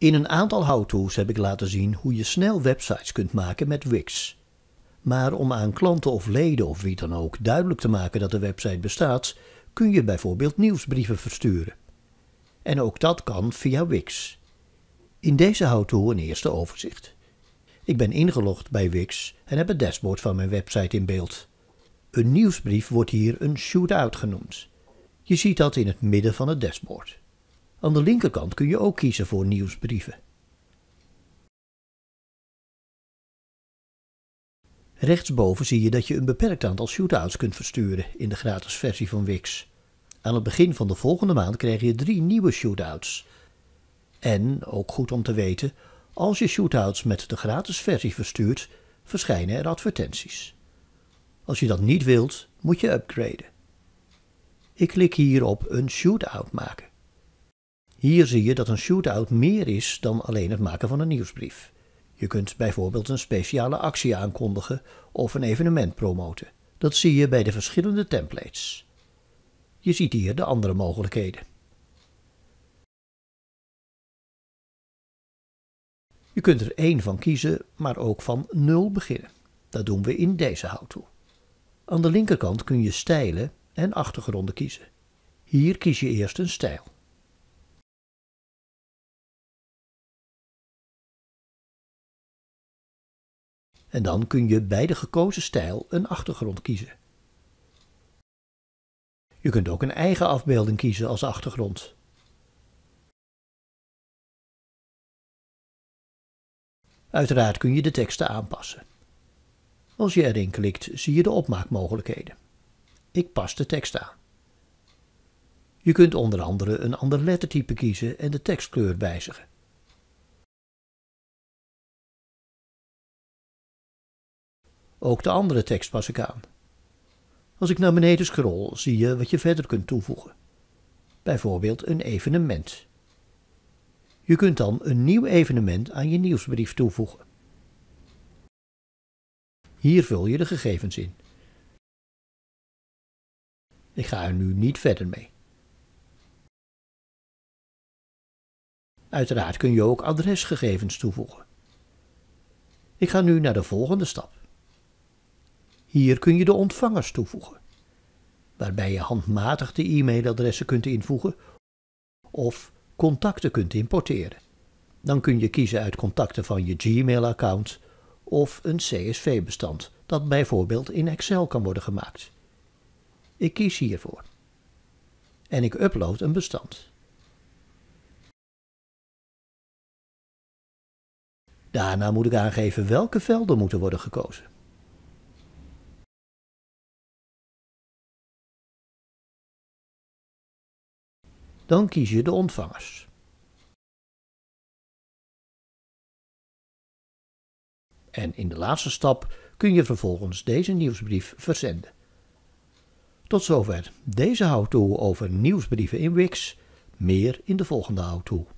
In een aantal how-to's heb ik laten zien hoe je snel websites kunt maken met Wix. Maar om aan klanten of leden of wie dan ook duidelijk te maken dat de website bestaat, kun je bijvoorbeeld nieuwsbrieven versturen. En ook dat kan via Wix. In deze how-to een eerste overzicht. Ik ben ingelogd bij Wix en heb het dashboard van mijn website in beeld. Een nieuwsbrief wordt hier een shoot-out genoemd. Je ziet dat in het midden van het dashboard. Aan de linkerkant kun je ook kiezen voor nieuwsbrieven. Rechtsboven zie je dat je een beperkt aantal shootouts kunt versturen in de gratis versie van Wix. Aan het begin van de volgende maand krijg je drie nieuwe shootouts. En, ook goed om te weten, als je shootouts met de gratis versie verstuurt, verschijnen er advertenties. Als je dat niet wilt, moet je upgraden. Ik klik hier op een shootout maken. Hier zie je dat een shootout meer is dan alleen het maken van een nieuwsbrief. Je kunt bijvoorbeeld een speciale actie aankondigen of een evenement promoten. Dat zie je bij de verschillende templates. Je ziet hier de andere mogelijkheden. Je kunt er één van kiezen, maar ook van nul beginnen. Dat doen we in deze houttoe. Aan de linkerkant kun je stijlen en achtergronden kiezen. Hier kies je eerst een stijl. En dan kun je bij de gekozen stijl een achtergrond kiezen. Je kunt ook een eigen afbeelding kiezen als achtergrond. Uiteraard kun je de teksten aanpassen. Als je erin klikt, zie je de opmaakmogelijkheden. Ik pas de tekst aan. Je kunt onder andere een ander lettertype kiezen en de tekstkleur wijzigen. Ook de andere tekst pas ik aan. Als ik naar beneden scroll, zie je wat je verder kunt toevoegen. Bijvoorbeeld een evenement. Je kunt dan een nieuw evenement aan je nieuwsbrief toevoegen. Hier vul je de gegevens in. Ik ga er nu niet verder mee. Uiteraard kun je ook adresgegevens toevoegen. Ik ga nu naar de volgende stap. Hier kun je de ontvangers toevoegen, waarbij je handmatig de e-mailadressen kunt invoegen of contacten kunt importeren. Dan kun je kiezen uit contacten van je Gmail-account of een CSV-bestand dat bijvoorbeeld in Excel kan worden gemaakt. Ik kies hiervoor. En ik upload een bestand. Daarna moet ik aangeven welke velden moeten worden gekozen. dan kies je de ontvangers. En in de laatste stap kun je vervolgens deze nieuwsbrief verzenden. Tot zover deze how-to over nieuwsbrieven in Wix. Meer in de volgende how-to.